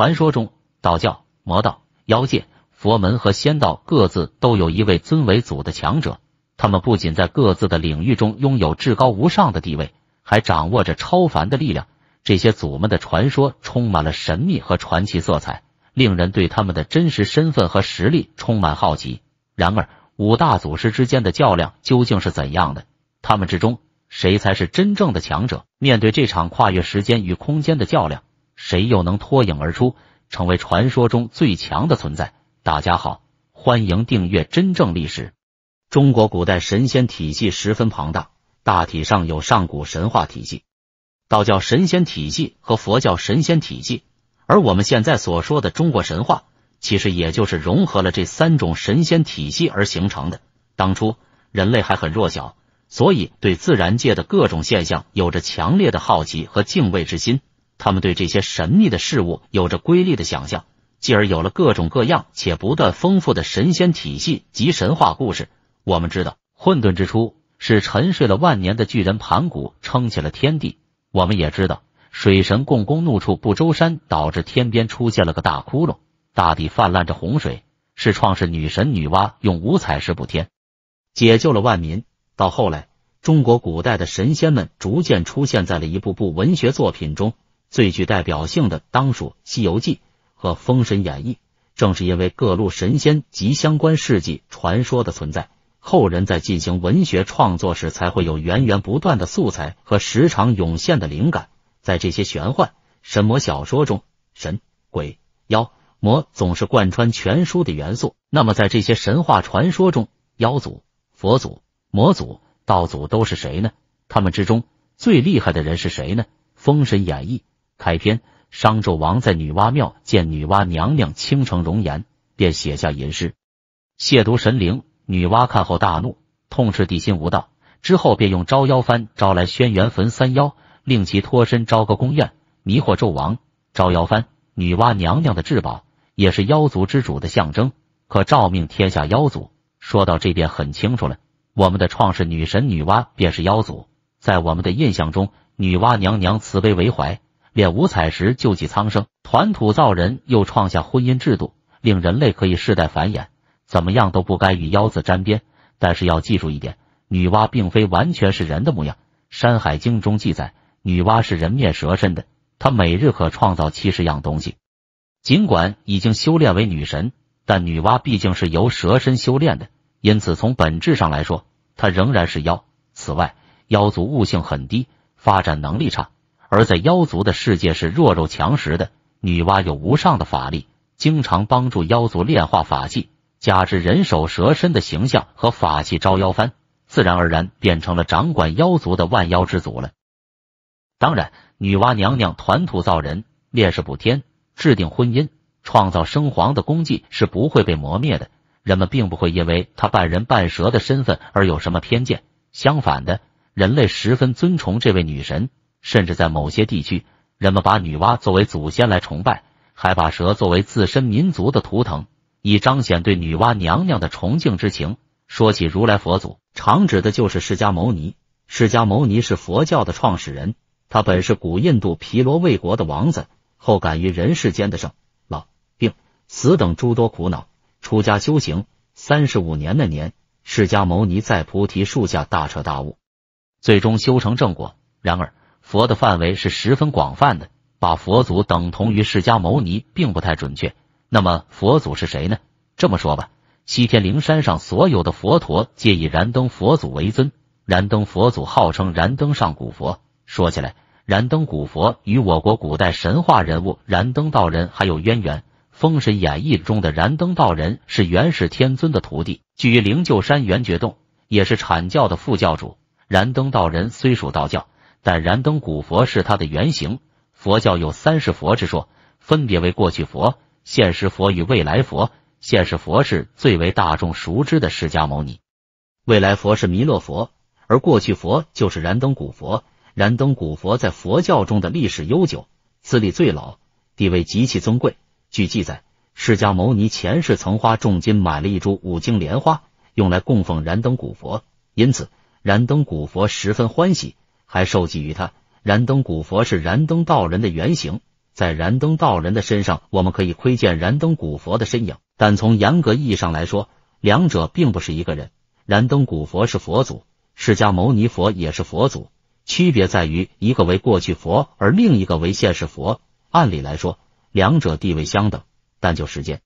传说中，道教、魔道、妖界、佛门和仙道各自都有一位尊为祖的强者。他们不仅在各自的领域中拥有至高无上的地位，还掌握着超凡的力量。这些祖们的传说充满了神秘和传奇色彩，令人对他们的真实身份和实力充满好奇。然而，五大祖师之间的较量究竟是怎样的？他们之中谁才是真正的强者？面对这场跨越时间与空间的较量。谁又能脱颖而出，成为传说中最强的存在？大家好，欢迎订阅《真正历史》。中国古代神仙体系十分庞大，大体上有上古神话体系、道教神仙体系和佛教神仙体系。而我们现在所说的中国神话，其实也就是融合了这三种神仙体系而形成的。当初人类还很弱小，所以对自然界的各种现象有着强烈的好奇和敬畏之心。他们对这些神秘的事物有着瑰丽的想象，继而有了各种各样且不断丰富的神仙体系及神话故事。我们知道，混沌之初是沉睡了万年的巨人盘古撑起了天地。我们也知道，水神共工怒触不周山，导致天边出现了个大窟窿，大地泛滥着洪水。是创世女神女娲用五彩石补天，解救了万民。到后来，中国古代的神仙们逐渐出现在了一部部文学作品中。最具代表性的当属《西游记》和《封神演义》，正是因为各路神仙及相关事迹传说的存在，后人在进行文学创作时才会有源源不断的素材和时常涌现的灵感。在这些玄幻神魔小说中，神、鬼、妖、魔总是贯穿全书的元素。那么，在这些神话传说中，妖祖、佛祖、魔祖、道祖都是谁呢？他们之中最厉害的人是谁呢？《封神演义》开篇，商纣王在女娲庙见女娲娘娘倾城容颜，便写下吟诗，亵渎神灵。女娲看后大怒，痛斥帝心无道。之后便用招妖幡招来轩辕坟三妖，令其脱身朝歌宫院，迷惑纣王。招妖幡，女娲娘娘的至宝，也是妖族之主的象征。可诏命天下妖族。说到这便很清楚了，我们的创世女神女娲便是妖族。在我们的印象中，女娲娘娘慈悲为怀。练五彩石救济苍生，团土造人，又创下婚姻制度，令人类可以世代繁衍。怎么样都不该与妖子沾边。但是要记住一点：女娲并非完全是人的模样。《山海经》中记载，女娲是人面蛇身的。她每日可创造七十样东西。尽管已经修炼为女神，但女娲毕竟是由蛇身修炼的，因此从本质上来说，她仍然是妖。此外，妖族悟性很低，发展能力差。而在妖族的世界是弱肉强食的，女娲有无上的法力，经常帮助妖族炼化法器，加之人首蛇身的形象和法器招妖幡，自然而然变成了掌管妖族的万妖之祖了。当然，女娲娘娘团土造人、烈士补天、制定婚姻、创造生皇的功绩是不会被磨灭的，人们并不会因为她半人半蛇的身份而有什么偏见，相反的，人类十分尊崇这位女神。甚至在某些地区，人们把女娲作为祖先来崇拜，还把蛇作为自身民族的图腾，以彰显对女娲娘娘的崇敬之情。说起如来佛祖，常指的就是释迦牟尼。释迦牟尼是佛教的创始人，他本是古印度毗罗卫国的王子，后感于人世间的生、老、病、死等诸多苦恼，出家修行。三十五年那年，释迦牟尼在菩提树下大彻大悟，最终修成正果。然而，佛的范围是十分广泛的，把佛祖等同于释迦牟尼并不太准确。那么佛祖是谁呢？这么说吧，西天灵山上所有的佛陀皆以燃灯佛祖为尊，燃灯佛祖号称燃灯上古佛。说起来，燃灯古佛与我国古代神话人物燃灯道人还有渊源，《封神演义》中的燃灯道人是元始天尊的徒弟，居于灵鹫山元觉洞，也是阐教的副教主。燃灯道人虽属道教。但燃灯古佛是它的原型。佛教有三世佛之说，分别为过去佛、现世佛与未来佛。现世佛是最为大众熟知的释迦牟尼，未来佛是弥勒佛，而过去佛就是燃灯古佛。燃灯古佛在佛教中的历史悠久，资历最老，地位极其尊贵。据记载，释迦牟尼前世曾花重金买了一株五茎莲花，用来供奉燃灯古佛，因此燃灯古佛十分欢喜。还受记于他。燃灯古佛是燃灯道人的原型，在燃灯道人的身上，我们可以窥见燃灯古佛的身影。但从严格意义上来说，两者并不是一个人。燃灯古佛是佛祖，释迦牟尼佛也是佛祖，区别在于一个为过去佛，而另一个为现世佛。按理来说，两者地位相等，但就时间、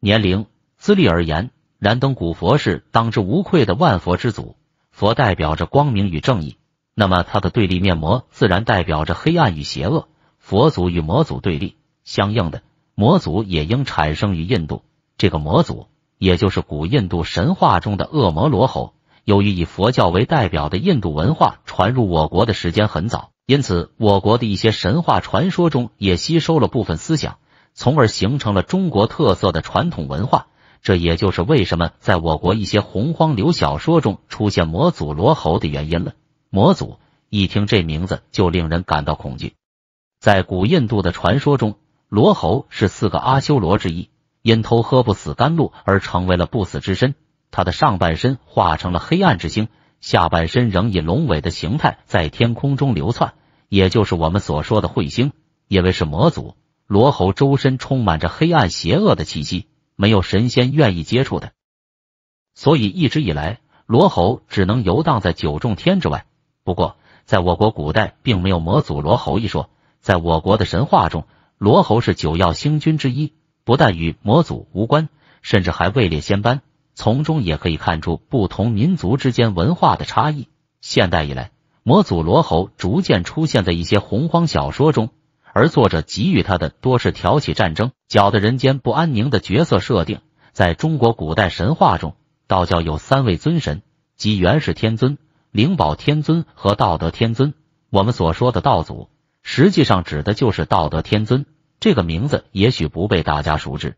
年龄、资历而言，燃灯古佛是当之无愧的万佛之祖。佛代表着光明与正义。那么，它的对立面魔自然代表着黑暗与邪恶。佛祖与魔祖对立，相应的魔祖也应产生于印度。这个魔祖，也就是古印度神话中的恶魔罗喉。由于以佛教为代表的印度文化传入我国的时间很早，因此我国的一些神话传说中也吸收了部分思想，从而形成了中国特色的传统文化。这也就是为什么在我国一些洪荒流小说中出现魔祖罗喉的原因了。魔祖一听这名字就令人感到恐惧。在古印度的传说中，罗喉是四个阿修罗之一，因偷喝不死甘露而成为了不死之身。他的上半身化成了黑暗之星，下半身仍以龙尾的形态在天空中流窜，也就是我们所说的彗星。因为是魔祖，罗喉周身充满着黑暗邪恶的气息，没有神仙愿意接触的，所以一直以来，罗喉只能游荡在九重天之外。不过，在我国古代并没有魔祖罗侯一说。在我国的神话中，罗侯是九曜星君之一，不但与魔祖无关，甚至还位列仙班。从中也可以看出不同民族之间文化的差异。现代以来，魔祖罗侯逐渐出现在一些洪荒小说中，而作者给予他的多是挑起战争、搅得人间不安宁的角色设定。在中国古代神话中，道教有三位尊神，即元始天尊。灵宝天尊和道德天尊，我们所说的道祖，实际上指的就是道德天尊。这个名字也许不被大家熟知，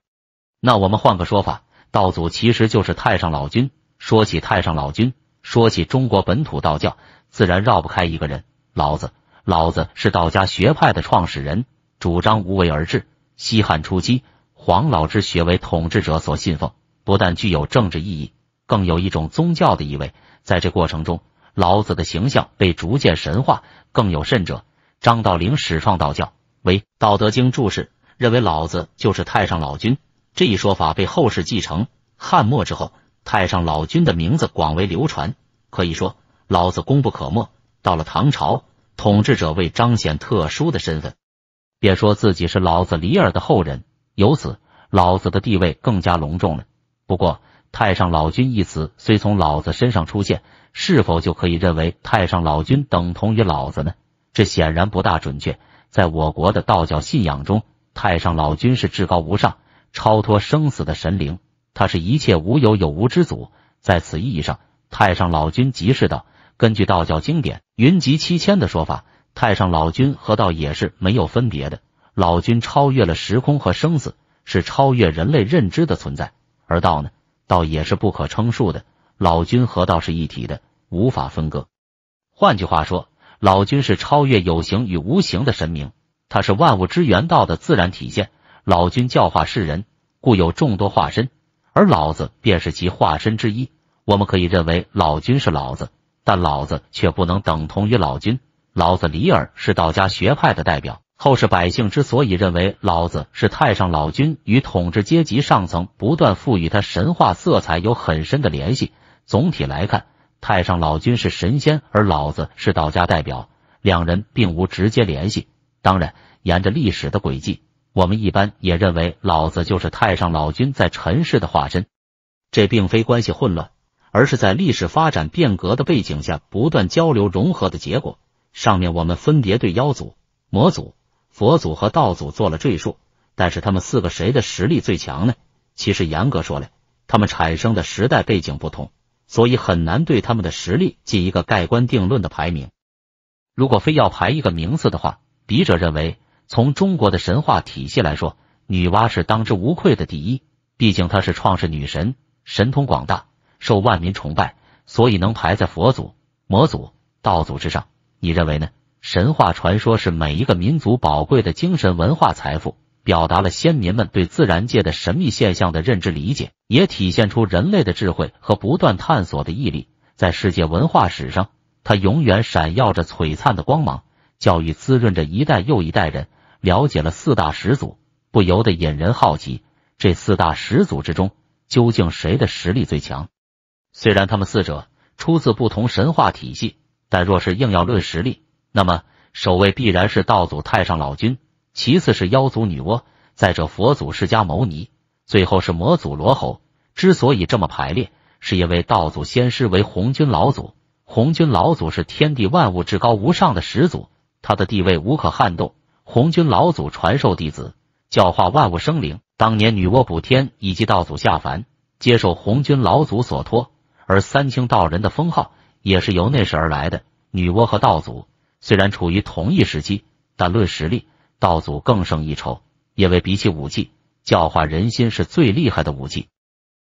那我们换个说法，道祖其实就是太上老君。说起太上老君，说起中国本土道教，自然绕不开一个人——老子。老子是道家学派的创始人，主张无为而治。西汉初期，黄老之学为统治者所信奉，不但具有政治意义，更有一种宗教的意味。在这过程中，老子的形象被逐渐神化，更有甚者，张道陵始创道教，为《道德经》注释，认为老子就是太上老君。这一说法被后世继承。汉末之后，太上老君的名字广为流传，可以说老子功不可没。到了唐朝，统治者为彰显特殊的身份，便说自己是老子李耳的后人，由此老子的地位更加隆重了。不过，太上老君一词虽从老子身上出现。是否就可以认为太上老君等同于老子呢？这显然不大准确。在我国的道教信仰中，太上老君是至高无上、超脱生死的神灵，他是一切无有有无之祖。在此意义上，太上老君即是道。根据道教经典《云集七千》的说法，太上老君和道也是没有分别的。老君超越了时空和生死，是超越人类认知的存在；而道呢，道也是不可称数的。老君和道是一体的，无法分割。换句话说，老君是超越有形与无形的神明，他是万物之源道的自然体现。老君教化世人，故有众多化身，而老子便是其化身之一。我们可以认为老君是老子，但老子却不能等同于老君。老子李耳是道家学派的代表，后世百姓之所以认为老子是太上老君，与统治阶级上层不断赋予他神话色彩有很深的联系。总体来看，太上老君是神仙，而老子是道家代表，两人并无直接联系。当然，沿着历史的轨迹，我们一般也认为老子就是太上老君在尘世的化身。这并非关系混乱，而是在历史发展变革的背景下不断交流融合的结果。上面我们分别对妖祖、魔祖、佛祖和道祖做了赘述，但是他们四个谁的实力最强呢？其实严格说来，他们产生的时代背景不同。所以很难对他们的实力进一个盖棺定论的排名。如果非要排一个名次的话，笔者认为，从中国的神话体系来说，女娲是当之无愧的第一。毕竟她是创世女神，神通广大，受万民崇拜，所以能排在佛祖、魔祖、道祖之上。你认为呢？神话传说是每一个民族宝贵的精神文化财富。表达了先民们对自然界的神秘现象的认知理解，也体现出人类的智慧和不断探索的毅力。在世界文化史上，它永远闪耀着璀璨的光芒，教育滋润着一代又一代人。了解了四大始祖，不由得引人好奇：这四大始祖之中，究竟谁的实力最强？虽然他们四者出自不同神话体系，但若是硬要论实力，那么首位必然是道祖太上老君。其次是妖族女娲，再者佛祖释迦牟尼，最后是魔祖罗侯。之所以这么排列，是因为道祖先师为红军老祖，红军老祖是天地万物至高无上的始祖，他的地位无可撼动。红军老祖传授弟子，教化万物生灵。当年女娲补天，以及道祖下凡，接受红军老祖所托，而三清道人的封号也是由那时而来的。女娲和道祖虽然处于同一时期，但论实力。道祖更胜一筹，因为比起武器，教化人心是最厉害的武器。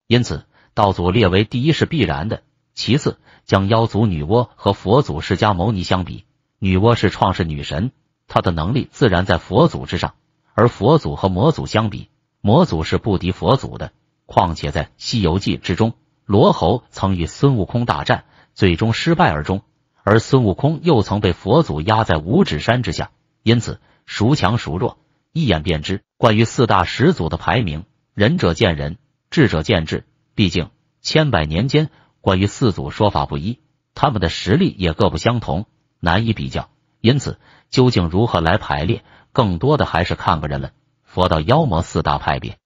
因此，道祖列为第一是必然的。其次，将妖族女娲和佛祖释迦牟尼相比，女娲是创世女神，她的能力自然在佛祖之上。而佛祖和魔祖相比，魔祖是不敌佛祖的。况且在《西游记》之中，罗侯曾与孙悟空大战，最终失败而终。而孙悟空又曾被佛祖压在五指山之下，因此。孰强孰弱，一眼便知。关于四大始祖的排名，仁者见仁，智者见智。毕竟千百年间，关于四祖说法不一，他们的实力也各不相同，难以比较。因此，究竟如何来排列，更多的还是看个人了。佛道妖魔四大派别，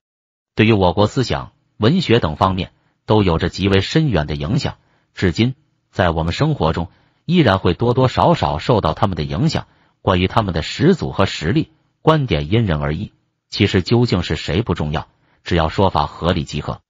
对于我国思想、文学等方面都有着极为深远的影响。至今，在我们生活中，依然会多多少少受到他们的影响。关于他们的始祖和实力，观点因人而异。其实究竟是谁不重要，只要说法合理即可。